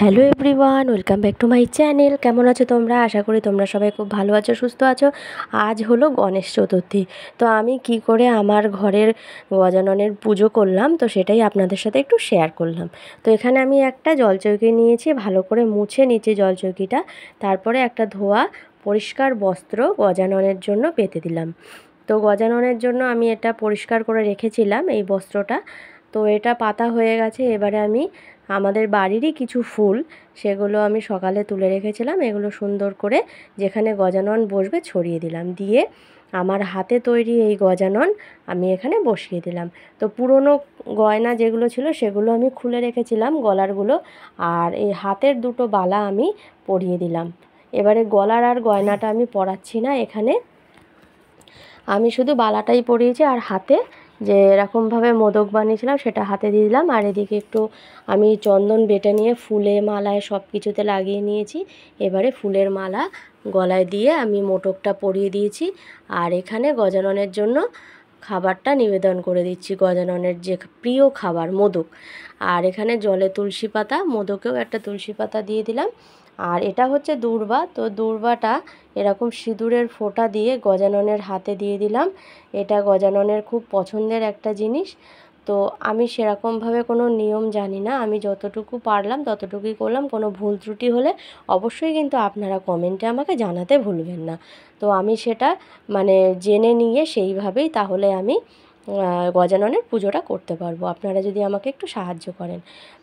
hello everyone welcome back to my channel কেমন আছো তোমরা আশা করি তোমরা সবাই খুব ভালো আছো সুস্থ আছো আজ হলো গণেশ চতুর্থী তো আমি কি করে আমার ঘরের গজাননের পুজো করলাম তো সেটাই আপনাদের সাথে একটু শেয়ার করলাম তো এখানে আমি একটা জলচৌকি নিয়েছি ভালো করে মুছে নিয়েছি জলচৌকিটা তারপরে একটা ধোয়া পরিষ্কার বস্ত্র গজাননের জন্য পেতে দিলাম তো গজাননের জন্য আমি এটা পরিষ্কার করে রেখেছিলাম এই বস্ত্রটা তো এটা পাতা হয়ে গেছে এবারে আমি আমাদের বাড়িরই কিছু ফুল সেগুলো আমি সকালে তুলে রেখেছিলাম এগুলো সুন্দর করে যেখানে গজানন বসবে ছড়িয়ে দিলাম দিয়ে আমার হাতে তৈরি এই গজানন আমি এখানে বসিয়ে দিলাম তো পুরনো গয়না যেগুলো ছিল সেগুলো আমি খুলে রেখেছিলাম গলারগুলো আর এই হাতের দুটো বালা আমি পরিয়ে দিলাম এবারে গলার আর গয়নাটা আমি পরাচ্ছি না এখানে আমি শুধু বালাটাই পরিয়েছি আর হাতে যে এরকমভাবে মোদক বানিয়েছিলাম সেটা হাতে দিয়ে দিলাম আর এদিকে একটু আমি চন্দন বেটে নিয়ে ফুলে মালায় সব কিছুতে লাগিয়ে নিয়েছি এবারে ফুলের মালা গলায় দিয়ে আমি মোটকটা পরিয়ে দিয়েছি আর এখানে গজাননের জন্য খাবারটা নিবেদন করে দিচ্ছি গজাননের যে প্রিয় খাবার মোদক আর এখানে জলে তুলসী পাতা মোদকেও একটা তুলসী পাতা দিয়ে দিলাম আর এটা হচ্ছে দূর্বা তো দূর্বাটা এরকম সিঁদুরের ফোঁটা দিয়ে গজাননের হাতে দিয়ে দিলাম এটা গজাননের খুব পছন্দের একটা জিনিস তো আমি সেরকমভাবে কোনো নিয়ম জানি না আমি যতটুকু পারলাম ততটুকুই করলাম কোনো ভুল ত্রুটি হলে অবশ্যই কিন্তু আপনারা কমেন্টে আমাকে জানাতে ভুলবেন না তো আমি সেটা মানে জেনে নিয়ে সেইভাবেই তাহলে আমি গজাননের পুজোটা করতে পারবো আপনারা যদি আমাকে একটু সাহায্য করেন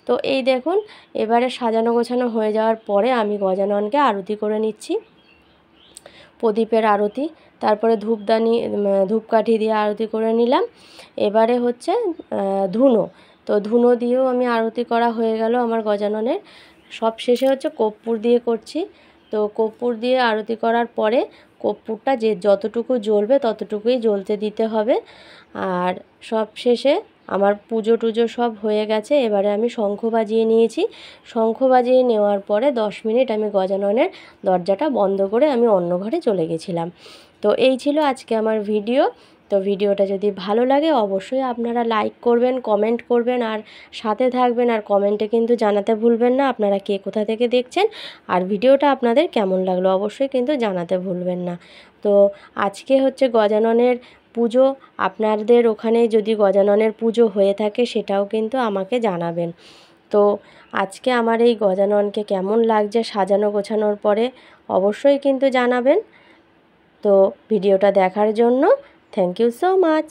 তো এই দেখুন এবারে সাজানো গোছানো হয়ে যাওয়ার পরে আমি গজাননকে আরতি করে নিচ্ছি প্রদীপের আরতি তারপরে ধূপদানি ধূপকাঠি দিয়ে আরতি করে নিলাম এবারে হচ্ছে ধুনো তো ধুনো দিয়েও আমি আরতি করা হয়ে গেল আমার গজাননের সব শেষে হচ্ছে কর্পূর দিয়ে করছি তো কর্পূর দিয়ে আরতি করার পরে কর্পূরটা যে যতটুকু জ্বলবে ততটুকুই জ্বলতে দিতে হবে আর সব শেষে আমার পুজো টুজো সব হয়ে গেছে এবারে আমি শঙ্খ বাজিয়ে নিয়েছি শঙ্খ বাজিয়ে নেওয়ার পরে দশ মিনিট আমি গজাননের দরজাটা বন্ধ করে আমি অন্য ঘরে চলে গেছিলাম তো এই ছিল আজকে আমার ভিডিও তো ভিডিওটা যদি ভালো লাগে অবশ্যই আপনারা লাইক করবেন কমেন্ট করবেন আর সাথে থাকবেন আর কমেন্টে কিন্তু জানাতে ভুলবেন না আপনারা কে কোথা থেকে দেখছেন আর ভিডিওটা আপনাদের কেমন লাগলো অবশ্যই কিন্তু জানাতে ভুলবেন না তো আজকে হচ্ছে গজাননের পুজো আপনাদের ওখানে যদি গজাননের পুজো হয়ে থাকে সেটাও কিন্তু আমাকে জানাবেন তো আজকে আমার এই গজাননকে কেমন লাগছে সাজানো গোছানোর পরে অবশ্যই কিন্তু জানাবেন তো ভিডিওটা দেখার জন্য থ্যাংক ইউ সো মাচ